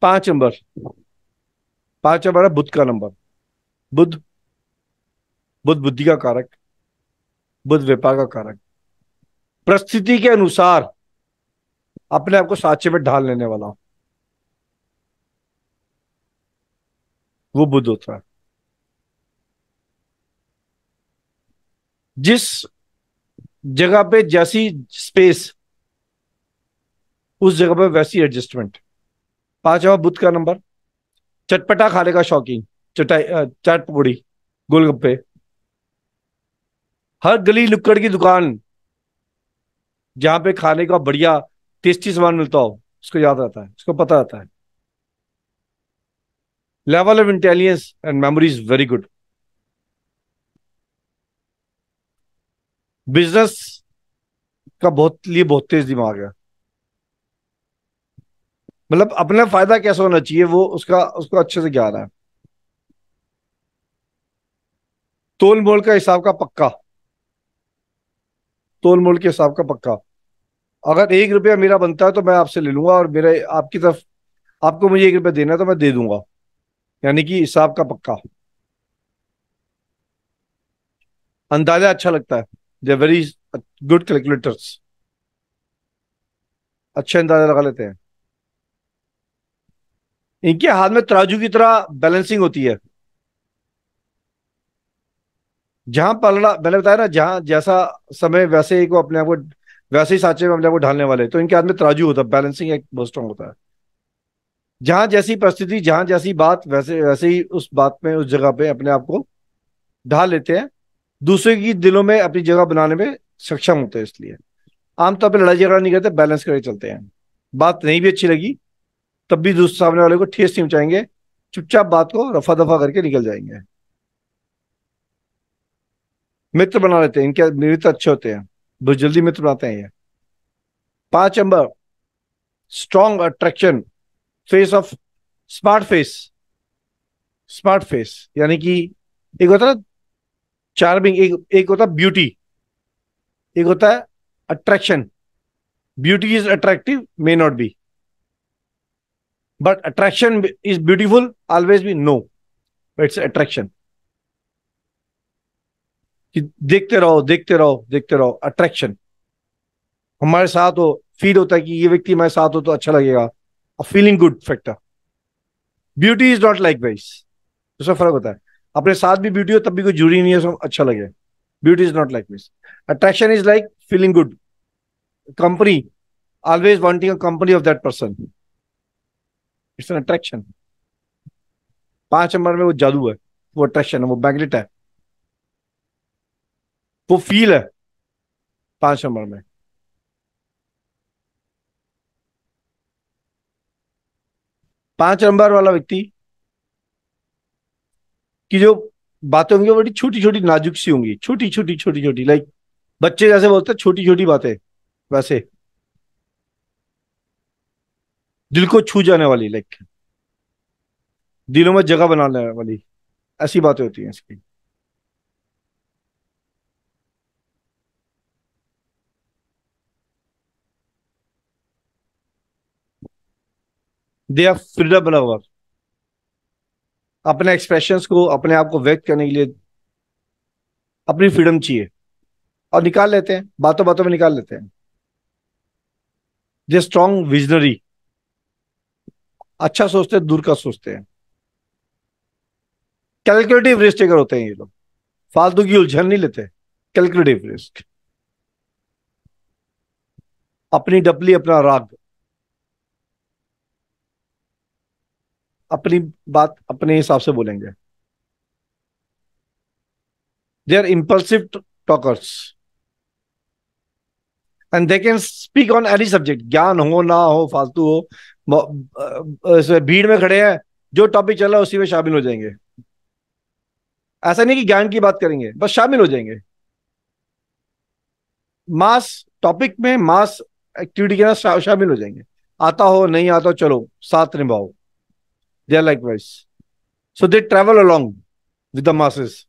पांच नंबर पांच नंबर है बुद्ध का नंबर बुद्ध बुद्ध बुद्धि का कारक बुद्ध व्यापार का कारक परिस्थिति के अनुसार अपने आप को साचे में ढाल लेने वाला वो बुद्ध होता है जिस जगह पे जैसी स्पेस उस जगह पे वैसी एडजस्टमेंट पांचवा बुद्ध का नंबर चटपटा खाने का शौकीन चटाई चाट पकौड़ी गोलगप्पे हर गली नुक्कड़ की दुकान जहां पे खाने का बढ़िया टेस्टी सामान मिलता हो उसको याद रहता है उसको पता रहता है level of intelligence and memory is very good business का बहुत लिए बहुत तेज दिमाग है मतलब अपना फायदा कैसा होना चाहिए वो उसका उसको अच्छे से ज्ञान है तोल मोल का हिसाब का पक्का तोल मोल के हिसाब का पक्का अगर एक रुपया मेरा बनता है तो मैं आपसे ले लूंगा और मेरे आपकी तरफ आपको मुझे एक रुपया देना है तो मैं दे दूंगा यानी कि हिसाब का पक्का अंदाजा अच्छा लगता है दे वेरी गुड कैलकुलेटर्स अच्छे अंदाजा लगा लेते हैं इनके हाथ में तराजू की तरह बैलेंसिंग होती है जहां पलड़ा मैंने बताया ना जहां जैसा समय वैसे ही को अपने आप को वैसे ही सांचे में अपने आप को ढालने वाले तो इनके हाथ में तराजू होता है बैलेंसिंग एक बहुत स्ट्रांग होता है जहां जैसी परिस्थिति जहां जैसी बात वैसे वैसे ही उस बात में उस जगह पे अपने आप को ढाल लेते हैं दूसरे की दिलों में अपनी जगह बनाने में सक्षम होते हैं इसलिए आमतौर पर लड़ाई झगड़ा नहीं करते बैलेंस करके चलते हैं बात नहीं भी अच्छी लगी तब भी दूसरे सामने वाले को ठेस नहीं पहुंचाएंगे चुपचाप बात को रफा दफा करके निकल जाएंगे मित्र बना लेते हैं इनके मित्र अच्छे होते हैं बहुत जल्दी मित्र बनाते हैं ये पांच number strong attraction face of smart face smart face यानी कि एक होता है चार्मिंग एक एक होता है ब्यूटी एक होता है attraction beauty is attractive may not be but attraction is beautiful always be no it's attraction कि देखते रहो देखते रहो देखते रहो अट्रैक्शन हमारे साथ हो फील होता है कि ये व्यक्ति हमारे साथ हो तो अच्छा लगेगा a feeling good factor beauty is not like wise उसमें फर्क होता है अपने साथ भी ब्यूटी हो तब भी कोई जरूरी नहीं है अच्छा लगे beauty is not like wise attraction is like feeling good company always wanting a company of that person it's an attraction पांच नंबर में वो जादू है वो अट्रैक्शन है वो मैग्नेट है वो फील है पांच नंबर में पांच नंबर वाला व्यक्ति की जो बातें होंगी वो बड़ी छोटी छोटी नाजुक सी होंगी छोटी छोटी छोटी छोटी लाइक बच्चे जैसे बोलते हैं छोटी छोटी बातें वैसे दिल को छू जाने वाली लाइक दिलों में जगह बनाने वाली ऐसी बातें होती हैं इसकी दे आर फ्रीडम लवर अपने एक्सप्रेशंस को अपने आप को व्यक्त करने के लिए अपनी फ्रीडम चाहिए और निकाल लेते हैं बातों बातों में निकाल लेते हैं दे स्ट्रॉन्ग विजनरी अच्छा सोचते हैं दूर का सोचते हैं कैलकुलेटिव रिस्क टेकर होते हैं ये लोग फालतू की उलझन नहीं लेते कैलकुलेटिव रिस्क अपनी डपली अपना राग अपनी बात अपने हिसाब से बोलेंगे they are impulsive talkers and they can speak on any subject ज्ञान हो ना हो फालतू हो भीड़ में खड़े हैं जो टॉपिक चल रहा है उसी में शामिल हो जाएंगे ऐसा नहीं कि ज्ञान की बात करेंगे बस शामिल हो जाएंगे मास टॉपिक में मास एक्टिविटी के साथ शामिल हो जाएंगे आता हो नहीं आता हो चलो साथ निभाओ they are like wise so they travel along with the masses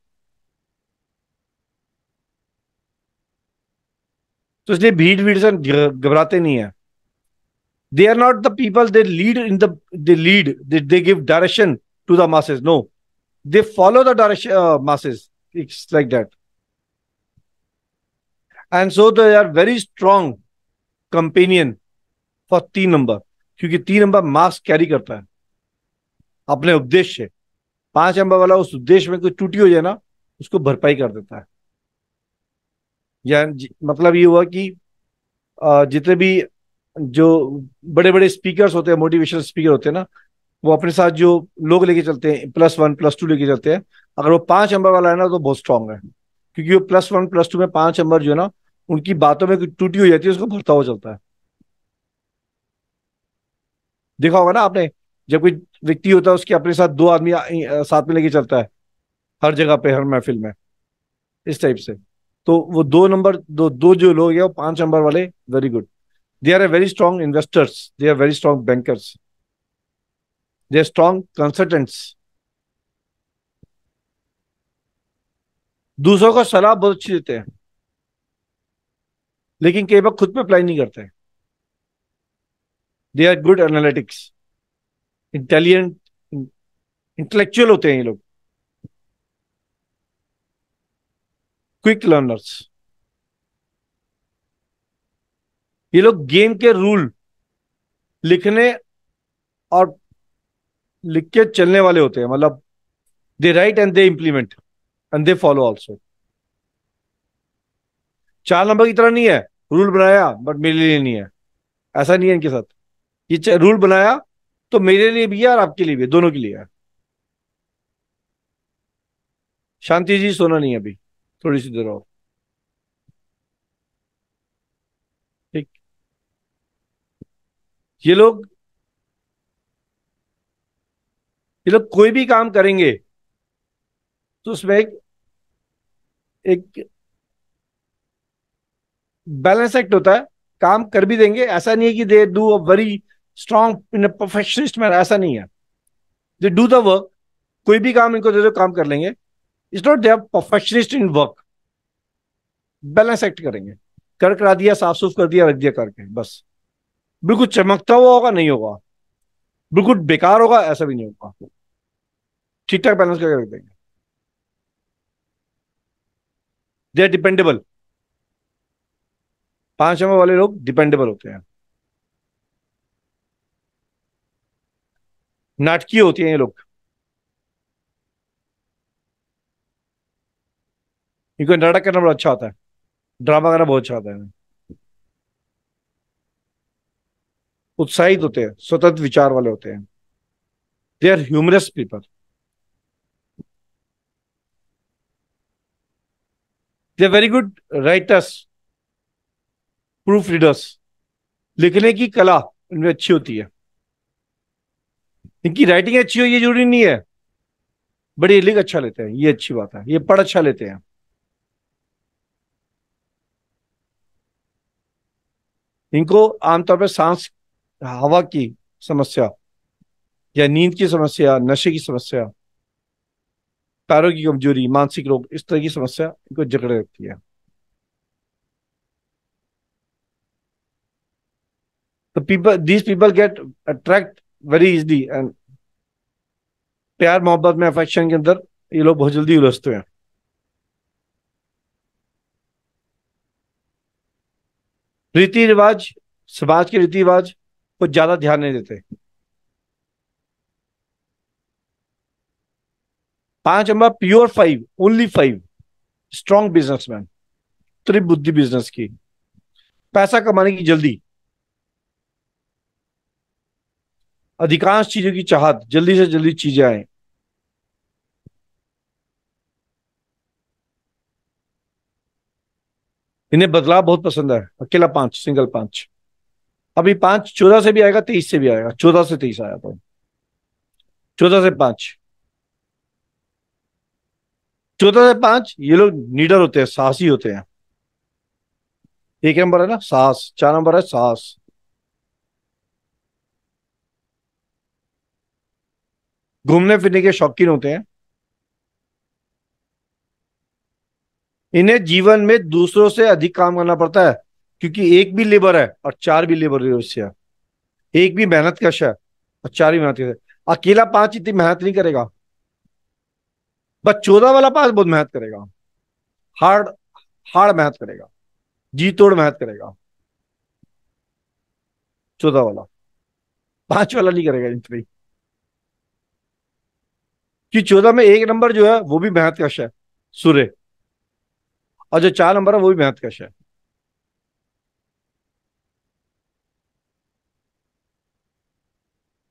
तो इसलिए भीड़ भीड़ से घबराते नहीं है they are not the people they lead in the they lead they, they give direction to the masses no they follow the direction uh, masses it's like that and so they are very strong companion for तीन number क्योंकि तीन number mass carry करता है अपने उपदेश से पांच number वाला उस उपदेश में कोई टूटी हो जाए ना उसको भरपाई कर देता है या मतलब ये हुआ कि जितने भी जो बड़े बड़े स्पीकर्स होते हैं मोटिवेशनल स्पीकर होते हैं ना वो अपने साथ जो लोग लेके चलते हैं प्लस वन प्लस टू लेके चलते हैं अगर वो पांच नंबर वाला है ना तो बहुत स्ट्रांग है क्योंकि वो प्लस वन प्लस टू में पांच नंबर जो है ना उनकी बातों में टूटी हो जाती है उसको भरता हुआ चलता है देखा होगा ना आपने जब कोई व्यक्ति होता है उसके अपने साथ दो आदमी साथ में लेके चलता है हर जगह पे हर महफिल में इस टाइप से तो वो दो नंबर दो दो जो लोग हैं वो पांच नंबर वाले very good They are a very strong investors. They are very strong bankers. They are strong consultants. दूसरों को सलाह बहुत अच्छी देते हैं लेकिन कई बार खुद पे अप्लाई नहीं करते हैं they are good analytics intelligent intellectual होते हैं ये लोग क्विक लर्नर्स ये लोग गेम के रूल लिखने और लिख के चलने वाले होते हैं मतलब they write and they implement and they follow also चार नंबर की तरह नहीं है रूल बनाया बट मेरे लिए नहीं है ऐसा नहीं है इनके साथ ये रूल बनाया तो मेरे लिए भी है और आपके लिए भी दोनों के लिए है शांति जी सोना नहीं अभी थोड़ी सी देर और ये लोग ये लोग कोई भी काम करेंगे तो उसमें एक एक बैलेंस एक्ट होता है काम कर भी देंगे ऐसा नहीं है कि they do a very strong in a perfectionist ऐसा नहीं है दे डू द वर्क कोई भी काम इनको दे दो काम कर लेंगे it's not they professionist in work balance act करेंगे कर करा दिया साफ सुफ कर दिया रख दिया करके बस बिल्कुल चमकता हुआ होगा नहीं होगा बिल्कुल बेकार होगा ऐसा भी नहीं होगा ठीक ठाक बैलेंस करके रख देंगे दे आर डिपेंडेबल पांच नंबर वाले लोग डिपेंडेबल होते हैं नाटकीय होती हैं ये लोग इनको नाटक करना बड़ा अच्छा होता है ड्रामा करना बहुत अच्छा होता है उत्साहित होते हैं स्वतंत्र विचार वाले होते हैं they are humorous people they are very good writers proof readers लिखने की कला इनमें अच्छी होती है इनकी राइटिंग अच्छी हो ये जरूरी नहीं है बट ये लिख अच्छा लेते हैं ये अच्छी बात है ये पढ़ अच्छा लेते हैं इनको आमतौर पर सांस हवा की समस्या या नींद की समस्या नशे की समस्या पैरों की कमजोरी मानसिक रोग इस तरह की समस्या इनको जकड़े रखती है तो people these people get attract very easily and प्यार मोहब्बत में अफेक्शन के अंदर ये लोग बहुत जल्दी उलझते हैं रीति रिवाज समाज के रीति रिवाज वो ज्यादा ध्यान नहीं देते पांच number pure five only five strong businessman त्रिबुद्धि बिजनेस की पैसा कमाने की जल्दी अधिकांश चीजों की चाहत जल्दी से जल्दी चीजें आए इन्हें बदलाव बहुत पसंद है अकेला पांच सिंगल पांच अभी पांच चौदह से भी आएगा तेईस से भी आएगा चौदह से तेईस आया तो चौदह से पांच चौदह से पांच ये लोग नीडर होते हैं साहसी होते हैं एक नंबर है ना साहस चार नंबर है साहस घूमने फिरने के शौकीन होते हैं इन्हें जीवन में दूसरों से अधिक काम करना पड़ता है क्योंकि एक भी लेबर है और चार भी लेबर है एक भी मेहनत कश है और चार भी मेहनत कश है अकेला पांच इतनी मेहनत नहीं करेगा बस चौदह वाला पांच बहुत मेहनत करेगा हार्ड हार्ड मेहनत करेगा जी तोड़ मेहनत करेगा चौदह वाला पांच वाला नहीं करेगा इतनी कि चौदह में एक नंबर जो है वो भी मेहनत कश है सूर्य और जो चार नंबर है वो भी मेहनत कश है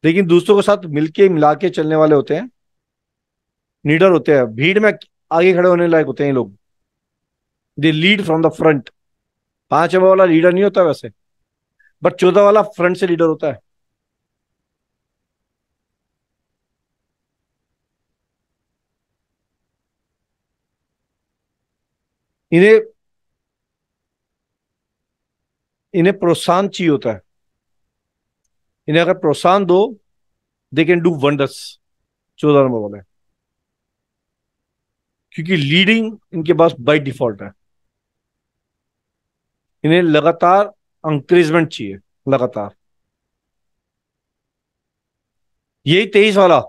लेकिन दूसरों के साथ मिलके मिला के चलने वाले होते हैं नीडर होते हैं भीड़ में आगे खड़े होने लायक होते हैं लोग they lead from the front पांच वाला लीडर नहीं होता वैसे बट चौदह वाला फ्रंट से लीडर होता है इन्हें इन्हें प्रोत्साहन चाहिए होता है इन्हें अगर प्रोत्साहन दो दे कैन डू वंडर्स चौदह नंबर वाले क्योंकि लीडिंग इनके पास बाई डिफॉल्ट है इन्हें लगातार अंकरेजमेंट चाहिए लगातार यही तेईस वाला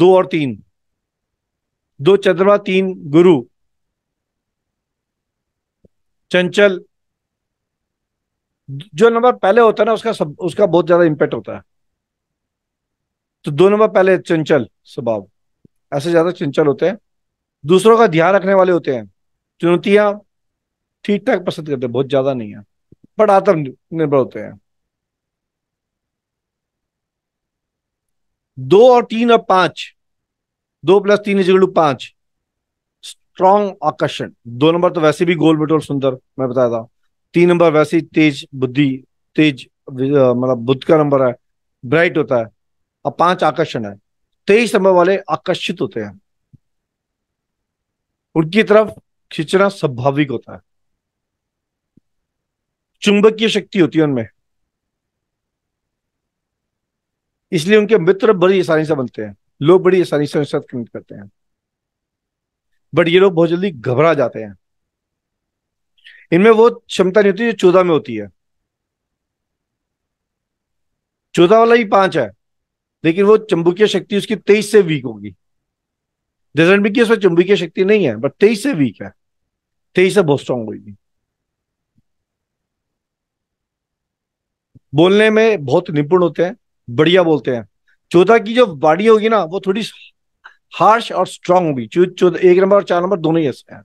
दो और तीन दो चंद्रमा तीन गुरु चंचल जो नंबर पहले होता है ना उसका सब, उसका बहुत ज्यादा इम्पेक्ट होता है तो दो नंबर पहले चंचल स्वभाव ऐसे ज्यादा चंचल होते हैं दूसरों का ध्यान रखने वाले होते हैं चुनौतियां ठीक ठाक पसंद करते हैं बहुत ज्यादा नहीं है बट आत्मनिर्भर होते हैं दो और तीन और पांच दो प्लस तीन इजिकल पांच स्ट्रॉन्ग आकर्षण दो नंबर तो वैसे भी गोल बटोल सुंदर मैं बताया था तीन नंबर वैसे ही तेज बुद्धि तेज मतलब बुद्ध का नंबर है ब्राइट होता है और पांच आकर्षण है तेईस नंबर वाले आकर्षित होते हैं उनकी तरफ खींचना स्वाभाविक होता है चुंबकीय शक्ति होती है उनमें इसलिए उनके मित्र बड़ी आसानी से बनते हैं लोग बड़ी आसानी से उनके साथ कनेक्ट करते हैं बट ये लोग बहुत जल्दी घबरा जाते हैं इनमें वो क्षमता नहीं होती जो चौदह में होती है चौदह वाला ही पांच है लेकिन वो चंबुकीय शक्ति उसकी तेईस से वीक होगी डजेंट भी उसमें चुंबकीय शक्ति नहीं है बट तेईस से वीक है तेईस से बहुत स्ट्रांग होगी बोलने में बहुत निपुण होते हैं बढ़िया बोलते हैं चौदह की जो बाडी होगी ना वो थोड़ी हार्श और स्ट्रांग होगी चौदह एक नंबर और चार नंबर दोनों ही ऐसे हैं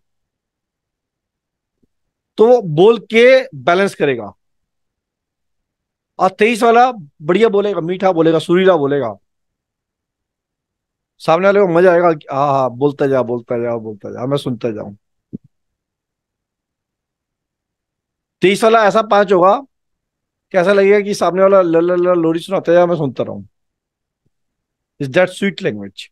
तो बोल के बैलेंस करेगा और तेईस वाला बढ़िया बोलेगा मीठा बोलेगा सुरीला बोलेगा सामने वाले को मजा आएगा हाँ हाँ बोलता जा बोलता जाओ बोलता जाओ मैं सुनता जाऊं तेईस वाला ऐसा पांच होगा कि ऐसा लगेगा कि सामने वाला ल, ल, ल, लोरी सुनाता जा मैं सुनता रहूं इज दैट स्वीट लैंग्वेज